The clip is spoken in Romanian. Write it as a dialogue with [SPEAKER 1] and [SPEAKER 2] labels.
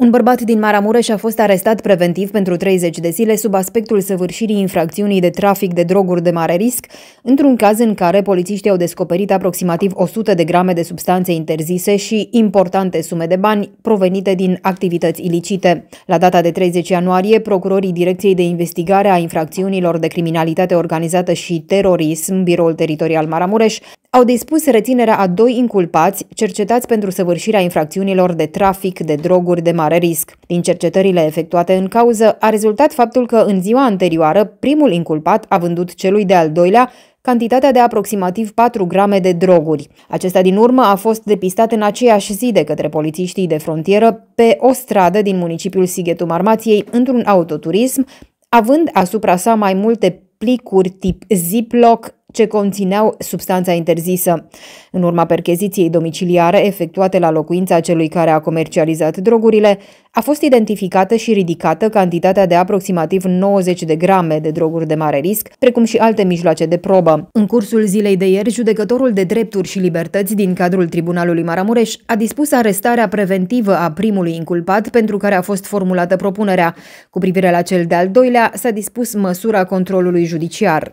[SPEAKER 1] Un bărbat din Maramureș a fost arestat preventiv pentru 30 de zile sub aspectul săvârșirii infracțiunii de trafic de droguri de mare risc, într-un caz în care polițiștii au descoperit aproximativ 100 de grame de substanțe interzise și importante sume de bani provenite din activități ilicite. La data de 30 ianuarie, procurorii Direcției de Investigare a Infracțiunilor de Criminalitate Organizată și Terorism, Biroul Teritorial Maramureș, au dispus reținerea a doi inculpați cercetați pentru săvârșirea infracțiunilor de trafic de droguri de mare risc. Din cercetările efectuate în cauză a rezultat faptul că în ziua anterioară primul inculpat a vândut celui de-al doilea cantitatea de aproximativ 4 grame de droguri. Acesta din urmă a fost depistat în aceeași zi de către polițiștii de frontieră pe o stradă din municipiul Sighetu Marmației într-un autoturism, având asupra sa mai multe plicuri tip Ziploc ce conțineau substanța interzisă. În urma percheziției domiciliare efectuate la locuința celui care a comercializat drogurile, a fost identificată și ridicată cantitatea de aproximativ 90 de grame de droguri de mare risc, precum și alte mijloace de probă. În cursul zilei de ieri, judecătorul de drepturi și libertăți din cadrul Tribunalului Maramureș a dispus arestarea preventivă a primului inculpat pentru care a fost formulată propunerea. Cu privire la cel de-al doilea, s-a dispus măsura controlului judiciar.